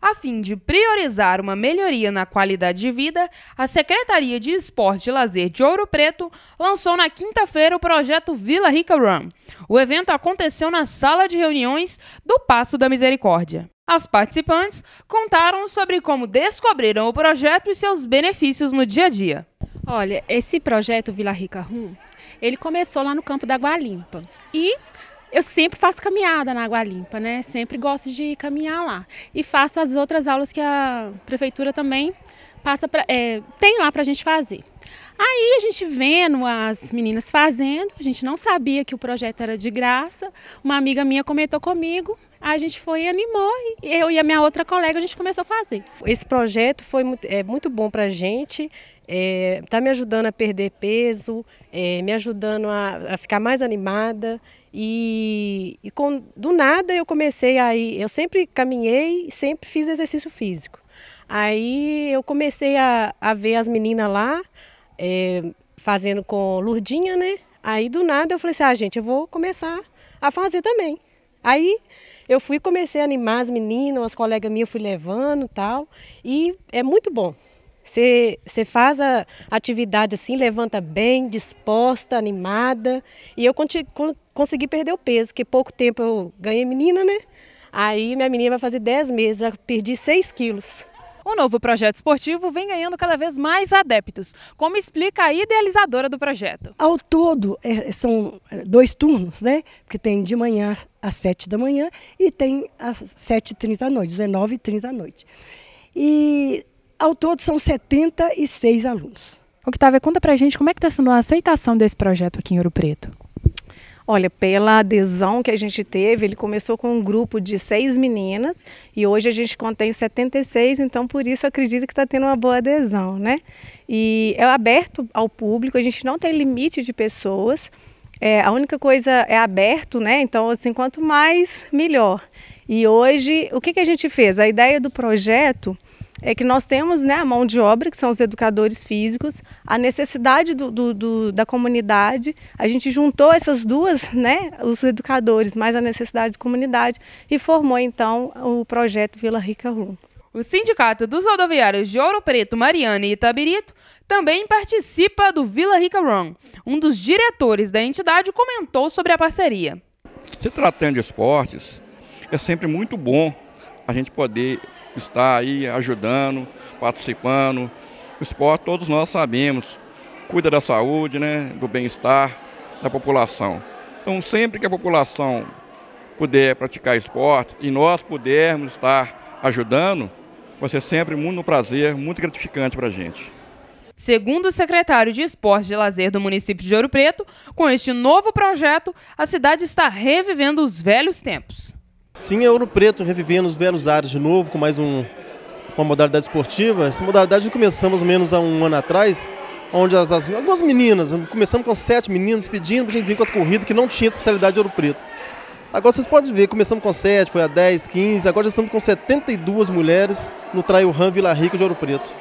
A fim de priorizar uma melhoria na qualidade de vida, a Secretaria de Esporte e Lazer de Ouro Preto lançou na quinta-feira o projeto Vila Rica Run. O evento aconteceu na sala de reuniões do Passo da Misericórdia. As participantes contaram sobre como descobriram o projeto e seus benefícios no dia a dia. Olha, esse projeto Vila Rica Run, ele começou lá no campo da Limpa. E eu sempre faço caminhada na Água Limpa, né? Sempre gosto de caminhar lá. E faço as outras aulas que a prefeitura também passa pra, é, tem lá para a gente fazer. Aí a gente vendo as meninas fazendo, a gente não sabia que o projeto era de graça. Uma amiga minha comentou comigo, a gente foi e animou, eu e a minha outra colega, a gente começou a fazer. Esse projeto foi muito, é, muito bom para a gente, está é, tá me ajudando a perder peso, é, me ajudando a, a, ficar mais animada. E, e com, do nada eu comecei aí, eu sempre caminhei, sempre fiz exercício físico. Aí eu comecei a, a ver as meninas lá, é, fazendo com Lurdinha, né? Aí do nada eu falei assim: ah, gente, eu vou começar a fazer também. Aí eu fui comecei a animar as meninas, as colegas minhas eu fui levando tal. E é muito bom. Você faz a atividade assim, levanta bem, disposta, animada. E eu con, consegui perder o peso, que pouco tempo eu ganhei menina, né? Aí minha menina vai fazer 10 meses, já perdi 6 quilos. O novo projeto esportivo vem ganhando cada vez mais adeptos, como explica a idealizadora do projeto. Ao todo, é, são é, dois turnos, né? Porque tem de manhã às 7 da manhã e tem às 7h30 da noite, 19h30 da noite. E ao todo são 76 alunos. Octávia, conta pra gente como é que está sendo a aceitação desse projeto aqui em Ouro Preto. Olha, pela adesão que a gente teve, ele começou com um grupo de seis meninas e hoje a gente contém 76, então por isso acredito que está tendo uma boa adesão, né? E é aberto ao público, a gente não tem limite de pessoas. É, a única coisa é aberto, né? Então, assim, quanto mais, melhor. E hoje, o que, que a gente fez? A ideia do projeto é que nós temos né, a mão de obra, que são os educadores físicos, a necessidade do, do, do, da comunidade. A gente juntou essas duas, né, os educadores, mais a necessidade de comunidade, e formou então o projeto Vila Rica Rum. O Sindicato dos Rodoviários de Ouro Preto, Mariana e Itabirito também participa do Vila Rica Run. Um dos diretores da entidade comentou sobre a parceria. Se tratando de esportes, é sempre muito bom a gente poder está aí ajudando, participando. O esporte, todos nós sabemos, cuida da saúde, né, do bem-estar da população. Então, sempre que a população puder praticar esporte e nós pudermos estar ajudando, vai ser sempre muito um prazer, muito gratificante para a gente. Segundo o secretário de Esporte e Lazer do município de Ouro Preto, com este novo projeto, a cidade está revivendo os velhos tempos. Sim, é Ouro Preto revivendo os velhos ares de novo, com mais um, uma modalidade esportiva. Essa modalidade começamos menos há um ano atrás, onde as, as, algumas meninas, começamos com sete meninas pedindo para a gente vir com as corridas que não tinha especialidade de Ouro Preto. Agora vocês podem ver, começamos com sete, foi a 10, 15, agora já estamos com 72 mulheres no Trail Run Vila Rica de Ouro Preto.